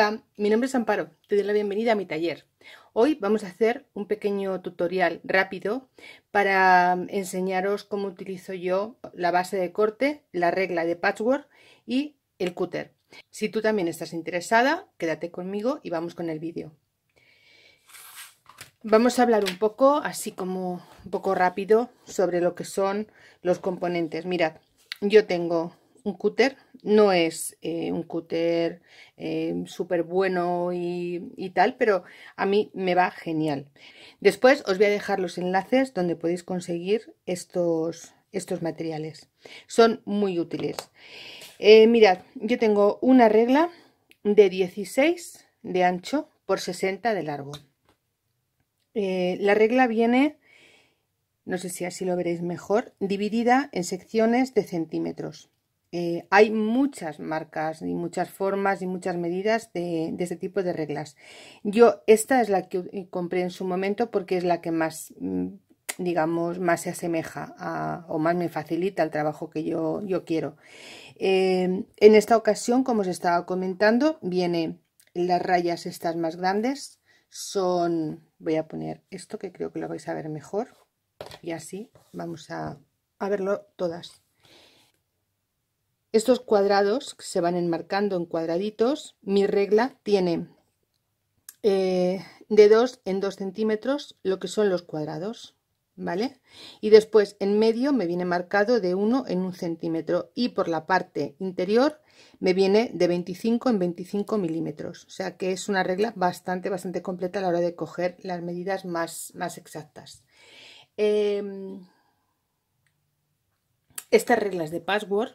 Hola, mi nombre es Amparo, te doy la bienvenida a mi taller. Hoy vamos a hacer un pequeño tutorial rápido para mm, enseñaros cómo utilizo yo la base de corte, la regla de patchwork y el cúter. Si tú también estás interesada, quédate conmigo y vamos con el vídeo. Vamos a hablar un poco, así como un poco rápido, sobre lo que son los componentes. Mirad, yo tengo un cúter, no es eh, un cúter eh, súper bueno y, tal, pero a mí me va genial. Después os voy a dejar los enlaces donde podéis conseguir estos, estos materiales. Son muy útiles. Eh, mirad, yo tengo una regla de 16 de ancho por 60 de largo. la regla viene, no sé si así lo veréis mejor, dividida en secciones de centímetros. Eh, hay muchas marcas y muchas formas y muchas medidas de, este tipo de reglas. Yo esta es la que eh, compré en su momento porque es la que más, mm, digamos, más se asemeja o más me facilita el trabajo que yo, quiero. Eh, en esta ocasión, como os estaba comentando, viene las rayas estas más grandes. Son, voy a poner esto que creo que lo vais a ver mejor y así vamos a verlo todas. Estos cuadrados que se van enmarcando en cuadraditos, mi regla tiene eh, de 2 en 2 centímetros lo que son los cuadrados, ¿vale? Y después en medio me viene marcado de 1 en 1 centímetro y por la parte interior me viene de 25 en 25 milímetros. O sea que es una regla bastante, bastante completa a la hora de coger las medidas más, más exactas. Em, estas reglas de password,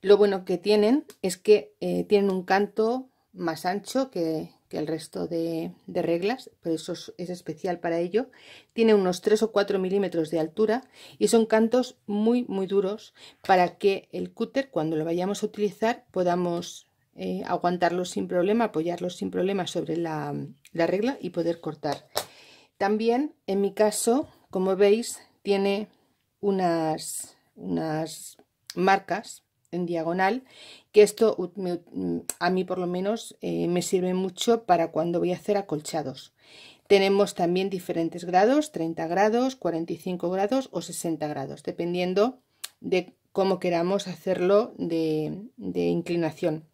lo bueno que tienen es que eh, tienen un canto más ancho que, el resto de, reglas, por eso es, especial para ello. Tiene unos 3 o 4 milímetros de altura y son cantos muy, muy duros para que el cúter, cuando lo vayamos a utilizar, podamos eh, aguantarlo sin problema, apoyarlo sin problema sobre la regla y poder cortar. También, en mi caso, como veis, tiene unas unas marcas en diagonal, que esto a mí por lo menos eh, me sirve mucho para cuando voy a hacer acolchados. Tenemos también diferentes grados, 30 grados, 45 grados o 60 grados, dependiendo de cómo queramos hacerlo de, inclinación.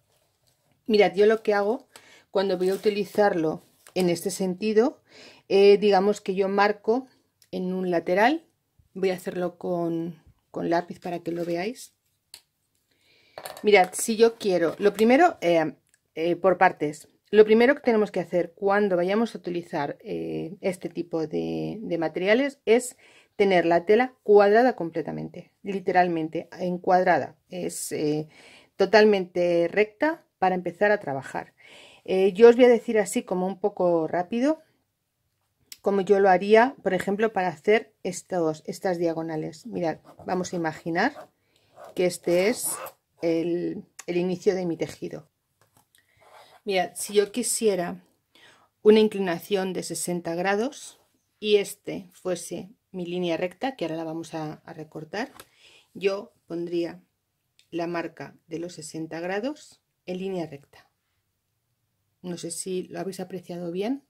Mirad, yo lo que hago cuando voy a utilizarlo en este sentido, eh, digamos que yo marco en un lateral, voy a hacerlo con, con lápiz para que lo veáis. Mirad, si yo quiero, lo primero, eh, eh, por partes, lo primero que tenemos que hacer cuando vayamos a utilizar eh, este tipo de, de, materiales es tener la tela cuadrada completamente, literalmente encuadrada, es totalmente recta para empezar a trabajar. yo os voy a decir así como un poco rápido como yo lo haría, por ejemplo, para hacer estos, estas diagonales. Mirad, vamos a imaginar que este es el, inicio de mi tejido. Mirad, si yo quisiera una inclinación de 60 grados y este fuese mi línea recta, que ahora la vamos a, a recortar, yo pondría la marca de los 60 grados en línea recta. No sé si lo habéis apreciado bien.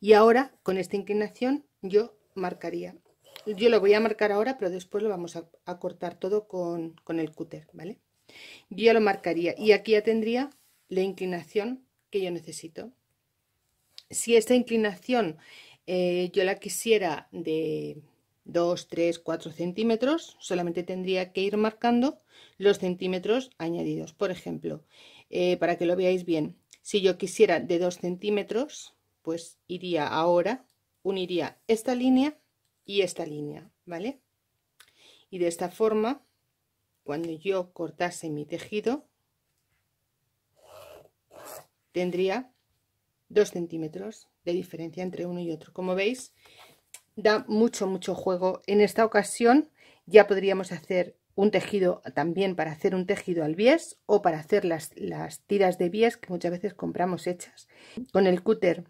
Y ahora, con esta inclinación, yo marcaría. Yo lo voy a marcar ahora, pero después lo vamos a, cortar todo con, el cúter, ¿vale? Yo lo marcaría y aquí ya tendría la inclinación que yo necesito. Si esta inclinación eh, yo la quisiera de 2, 3, 4 centímetros, solamente tendría que ir marcando los centímetros añadidos. Por ejemplo, eh, para que lo veáis bien, si yo quisiera de 2 centímetros, pues iría ahora, uniría esta línea y esta línea, ¿vale? Y de esta forma, cuando yo cortase mi tejido, tendría 2 centímetros de diferencia entre uno y otro. Como veis, da mucho, mucho juego. En esta ocasión ya podríamos hacer un tejido también para hacer un tejido al bies o para hacer las, las tiras de bies que muchas veces compramos hechas. Con el cúter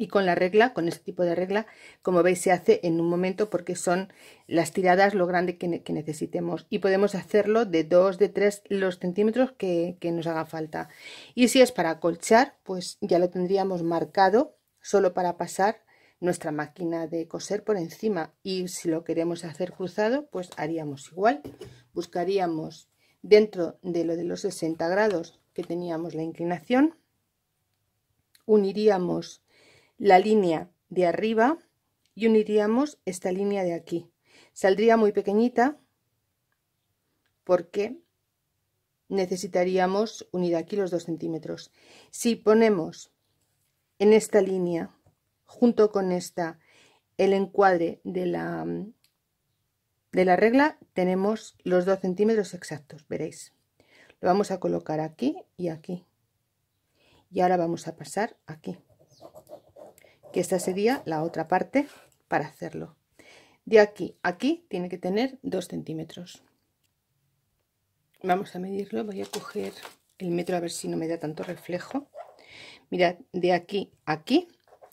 y con la regla, con este tipo de regla, como veis, se hace en un momento porque son las tiradas lo grande que, necesitemos. Y podemos hacerlo de 2, de 3, los centímetros que, que nos haga falta. Y si es para colchar, pues ya lo tendríamos marcado solo para pasar nuestra máquina de coser por encima. Y si lo queremos hacer cruzado, pues haríamos igual. Buscaríamos dentro de lo de los 60 grados que teníamos la inclinación, uniríamos la línea de arriba y uniríamos esta línea de aquí. Saldría muy pequeñita porque necesitaríamos unir aquí los 2 centímetros. Si ponemos en esta línea, junto con esta, el encuadre de la, de la regla, tenemos los 2 centímetros exactos, veréis. Lo vamos a colocar aquí y aquí. Y ahora vamos a pasar aquí que esta sería la otra parte para hacerlo. De aquí aquí tiene que tener 2 centímetros. Vamos a medirlo, voy a coger el metro a ver si no me da tanto reflejo. Mirad, de aquí a aquí,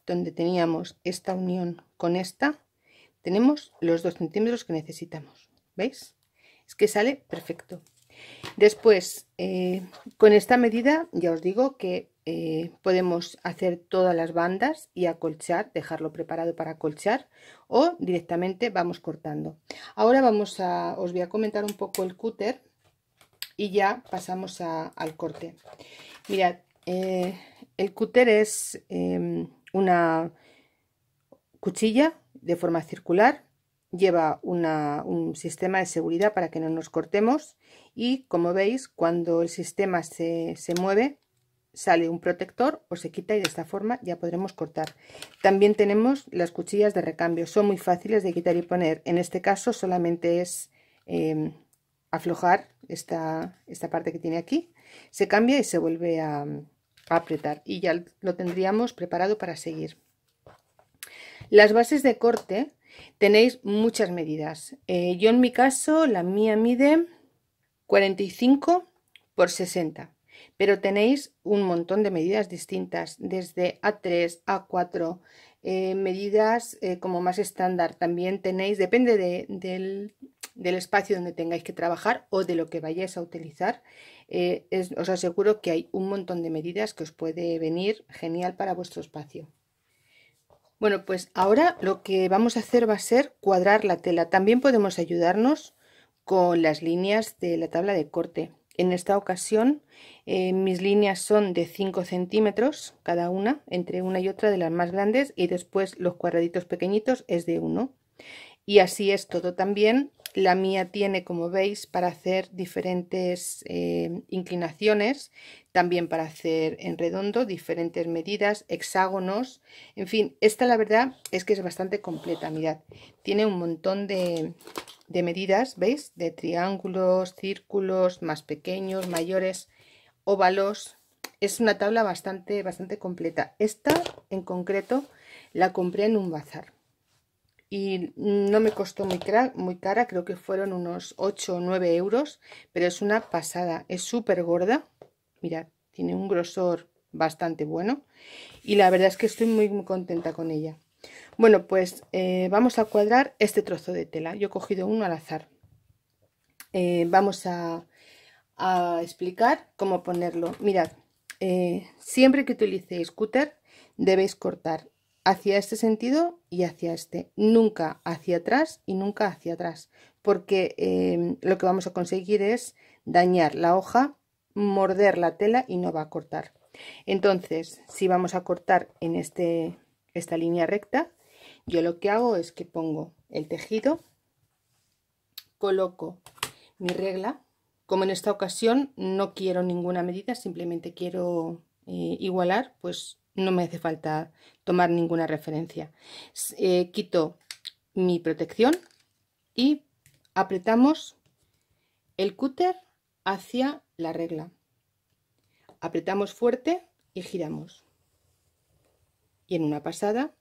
donde teníamos esta unión con esta, tenemos los 2 centímetros que necesitamos. ¿Veis? Es que sale perfecto. Después, eh, con esta medida, ya os digo que eh, podemos hacer todas las bandas y acolchar, dejarlo preparado para acolchar o directamente vamos cortando. Ahora vamos a, os voy a comentar un poco el cúter y ya pasamos al corte. Mirad, eh, el cúter es em, una cuchilla de forma circular, lleva un sistema de seguridad para que no nos cortemos y como veis cuando el sistema se, se mueve sale un protector o se quita y de esta forma ya podremos cortar. También tenemos las cuchillas de recambio, son muy fáciles de quitar y poner. En este caso solamente es em, aflojar esta, parte que tiene aquí, se cambia y se vuelve a, apretar y ya lo tendríamos preparado para seguir. Las bases de corte tenéis muchas medidas. Eh, yo en mi caso la mía mide 45 por 60 pero tenéis un montón de medidas distintas, desde A3, A4, eh, medidas eh, como más estándar. También tenéis, depende del, espacio donde tengáis que trabajar o de lo que vayáis a utilizar. Eh, os aseguro que hay un montón de medidas que os puede venir genial para vuestro espacio. Bueno, pues ahora lo que vamos a hacer va a ser cuadrar la tela. También podemos ayudarnos con las líneas de la tabla de corte. En esta ocasión eh, mis líneas son de 5 centímetros cada una, entre una y otra de las más grandes y después los cuadraditos pequeñitos es de 1. Y así es todo también. La mía tiene, como veis, para hacer diferentes eh, inclinaciones, también para hacer en redondo, diferentes medidas, hexágonos, en fin, esta la verdad es que es bastante completa, mirad, tiene un montón de, de medidas, ¿veis? De triángulos, círculos, más pequeños, mayores, óvalos. Es una tabla bastante, bastante completa. Esta, en concreto, la compré en un bazar. Y no me costó muy, cara, muy cara, creo que fueron unos 8 o 9 euros, pero es una pasada, es súper gorda. Mirad, tiene un grosor bastante bueno y la verdad es que estoy muy contenta con ella. Bueno, pues eh, vamos a cuadrar este trozo de tela. Yo he cogido uno al azar. Eh, vamos a, explicar cómo ponerlo. Mirad, eh, siempre que utilicéis cúter debéis cortar hacia este sentido y hacia este. Nunca hacia atrás y nunca hacia atrás. Porque em, lo que vamos a conseguir es dañar la hoja, morder la tela y no va a cortar. Entonces, si vamos a cortar en este esta línea recta, yo lo que hago es que pongo el tejido, coloco mi regla, como en esta ocasión no quiero ninguna medida, simplemente quiero eh, igualar, pues no me hace falta tomar ninguna referencia. Eh, quito mi protección y apretamos el cúter hacia la regla. Apretamos fuerte y giramos y en una pasada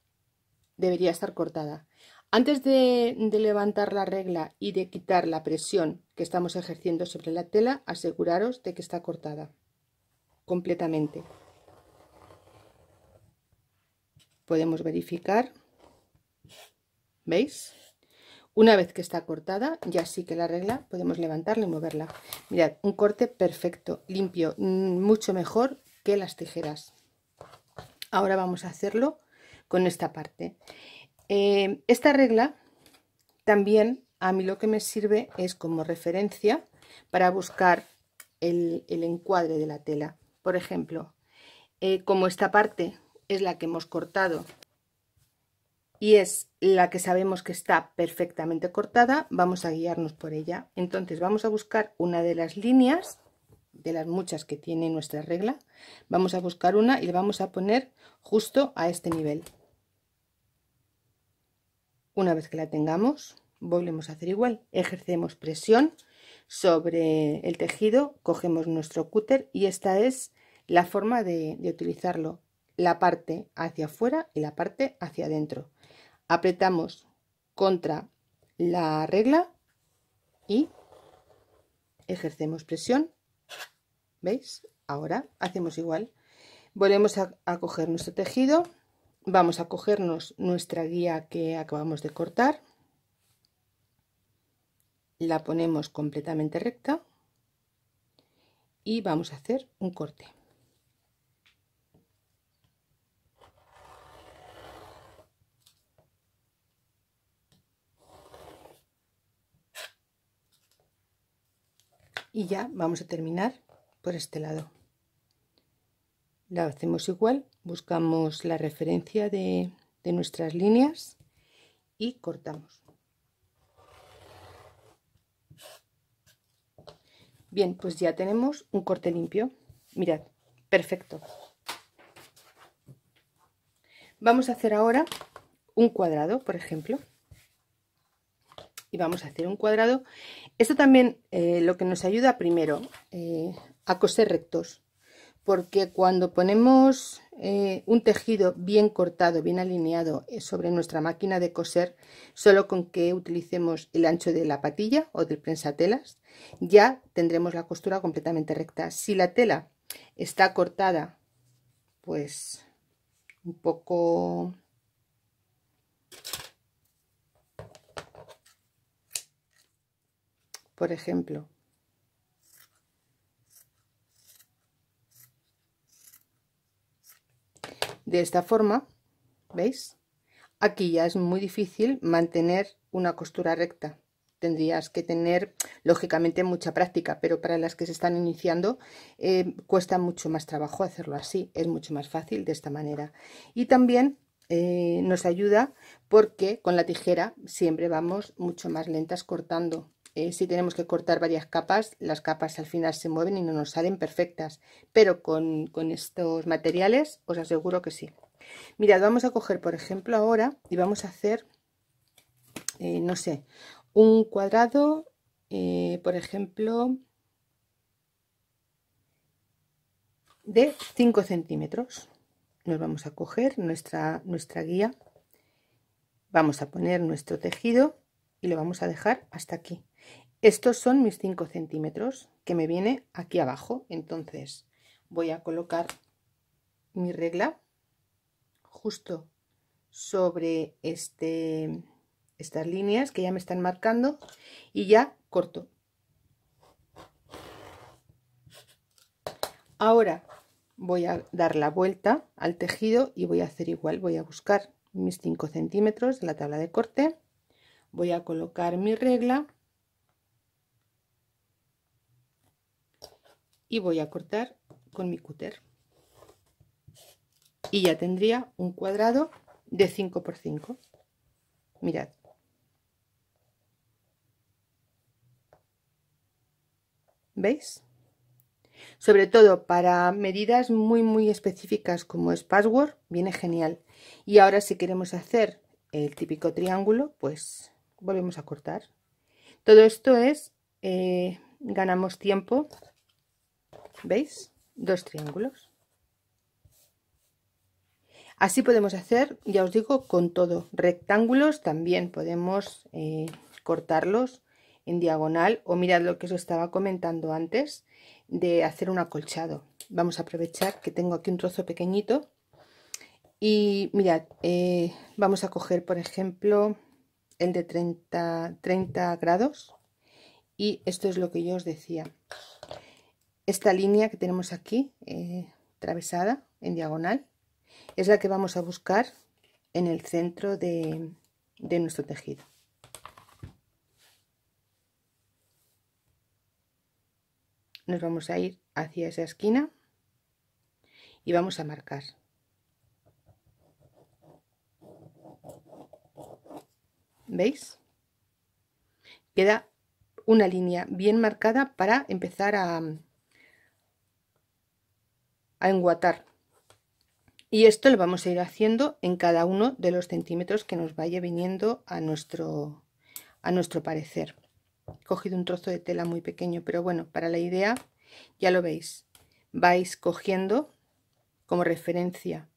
debería estar cortada. Antes de, levantar la regla y de quitar la presión que estamos ejerciendo sobre la tela, aseguraros de que está cortada completamente. Podemos verificar. ¿Veis? Una vez que está cortada, ya sí que la regla podemos levantarla y moverla. Mirad, un corte perfecto, limpio, mm, mucho mejor que las tijeras. Ahora vamos a hacerlo con esta parte. Eh, esta regla también a mí lo que me sirve es como referencia para buscar el, encuadre de la tela. Por ejemplo, eh, como esta parte es la que hemos cortado y es la que sabemos que está perfectamente cortada, vamos a guiarnos por ella. Entonces vamos a buscar una de las líneas de las muchas que tiene nuestra regla vamos a buscar una y la vamos a poner justo a este nivel una vez que la tengamos volvemos a hacer igual ejercemos presión sobre el tejido cogemos nuestro cúter y esta es la forma de, de utilizarlo la parte hacia afuera y la parte hacia adentro apretamos contra la regla y ejercemos presión ¿Veis? Ahora hacemos igual. Volvemos a, a coger nuestro tejido. Vamos a cogernos nuestra guía que acabamos de cortar. La ponemos completamente recta. Y vamos a hacer un corte. y ya vamos a terminar por este lado. La hacemos igual, buscamos la referencia de, nuestras líneas y cortamos. Bien, pues ya tenemos un corte limpio. Mirad, perfecto. Vamos a hacer ahora un cuadrado, por ejemplo. Y vamos a hacer un cuadrado. Esto también eh, lo que nos ayuda primero eh, a coser rectos, porque cuando ponemos eh, un tejido bien cortado, bien alineado eh, sobre nuestra máquina de coser, solo con que utilicemos el ancho de la patilla o del prensatelas, ya tendremos la costura completamente recta. Si la tela está cortada, pues un poco por ejemplo De esta forma, ¿veis? Aquí ya es muy difícil mantener una costura recta. Tendrías que tener, lógicamente, mucha práctica, pero para las que se están iniciando eh, cuesta mucho más trabajo hacerlo así. Es mucho más fácil de esta manera. Y también eh, nos ayuda porque con la tijera siempre vamos mucho más lentas cortando eh, si tenemos que cortar varias capas, las capas al final se mueven y no nos salen perfectas, pero con, estos materiales os aseguro que sí. Mirad, vamos a coger por ejemplo ahora y vamos a hacer, eh, no sé, un cuadrado, eh, por ejemplo, de 5 centímetros. Nos vamos a coger nuestra, nuestra guía, vamos a poner nuestro tejido y lo vamos a dejar hasta aquí estos son mis 5 centímetros que me viene aquí abajo. Entonces voy a colocar mi regla justo sobre este, estas líneas que ya me están marcando y ya corto. Ahora voy a dar la vuelta al tejido y voy a hacer igual. Voy a buscar mis 5 centímetros de la tabla de corte. Voy a colocar mi regla y voy a cortar con mi cúter y ya tendría un cuadrado de 5 por 5 mirad veis sobre todo para medidas muy muy específicas como es password viene genial y ahora si queremos hacer el típico triángulo pues volvemos a cortar todo esto es eh, ganamos tiempo ¿Veis? Dos triángulos. Así podemos hacer, ya os digo, con todo. Rectángulos también podemos eh, cortarlos en diagonal o mirad lo que os estaba comentando antes de hacer un acolchado. Vamos a aprovechar que tengo aquí un trozo pequeñito y mirad, eh, vamos a coger por ejemplo el de 30, 30 grados y esto es lo que yo os decía esta línea que tenemos aquí eh, travesada en diagonal es la que vamos a buscar en el centro de nuestro tejido nos vamos a ir hacia esa esquina y vamos a marcar ¿veis? queda una línea bien marcada para empezar a, a enguatar. Y esto lo vamos a ir haciendo en cada uno de los centímetros que nos vaya viniendo a nuestro, a nuestro parecer. He cogido un trozo de tela muy pequeño, pero bueno, para la idea ya lo veis. Vais cogiendo como referencia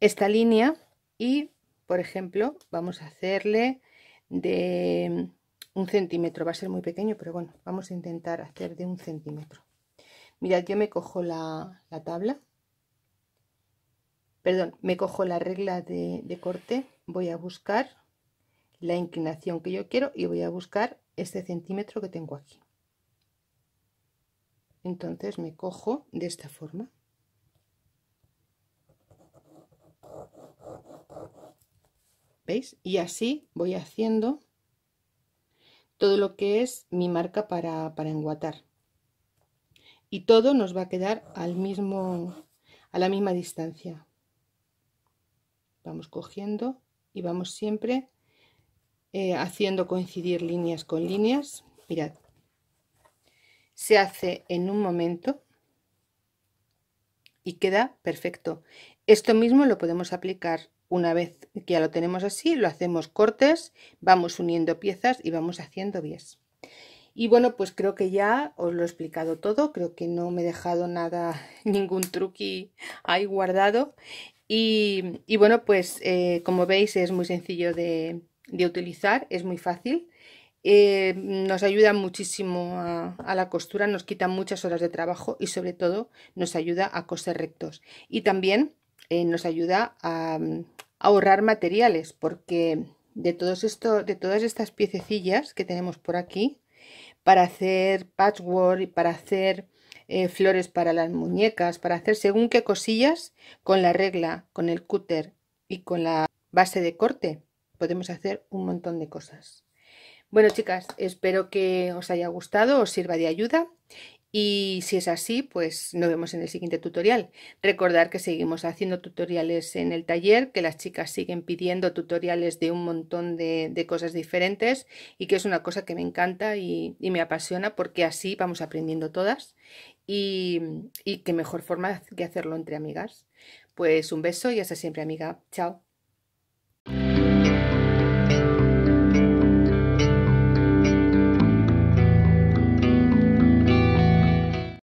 esta línea y, por ejemplo, vamos a hacerle de un centímetro. Va a ser muy pequeño, pero bueno, vamos a intentar hacer de un centímetro. Mirad, yo me cojo la, tabla, perdón, me cojo la regla de, corte, voy a buscar la inclinación que yo quiero y voy a buscar este centímetro que tengo aquí. Entonces me cojo de esta forma. ¿Veis? Y así voy haciendo todo lo que es mi marca para, para enguatar y todo nos va a quedar al mismo, a la misma distancia. Vamos cogiendo y vamos siempre eh, haciendo coincidir líneas con líneas. Mirad, se hace en un momento y queda perfecto. Esto mismo lo podemos aplicar una vez que ya lo tenemos así, lo hacemos cortes, vamos uniendo piezas y vamos haciendo bies. Y bueno, pues creo que ya os lo he explicado todo, creo que no me he dejado nada, ningún truqui ahí guardado. Y, bueno, pues eh, como veis es muy sencillo de, utilizar, es muy fácil. Eh, nos ayuda muchísimo a, la costura, nos quita muchas horas de trabajo y sobre todo nos ayuda a coser rectos. Y también eh, nos ayuda a, mm, ahorrar materiales porque de, todos esto, de todas estas piececillas que tenemos por aquí, para hacer patchwork, para hacer eh, flores para las muñecas, para hacer según qué cosillas con la regla, con el cúter y con la base de corte. Podemos hacer un montón de cosas. Bueno chicas, espero que os haya gustado, os sirva de ayuda y si es así, pues nos vemos en el siguiente tutorial. Recordar que seguimos haciendo tutoriales en el taller, que las chicas siguen pidiendo tutoriales de un montón de, cosas diferentes y que es una cosa que me encanta y, me apasiona porque así vamos aprendiendo todas y, y qué mejor forma que hacerlo entre amigas. Pues un beso y hasta siempre amiga. Chao.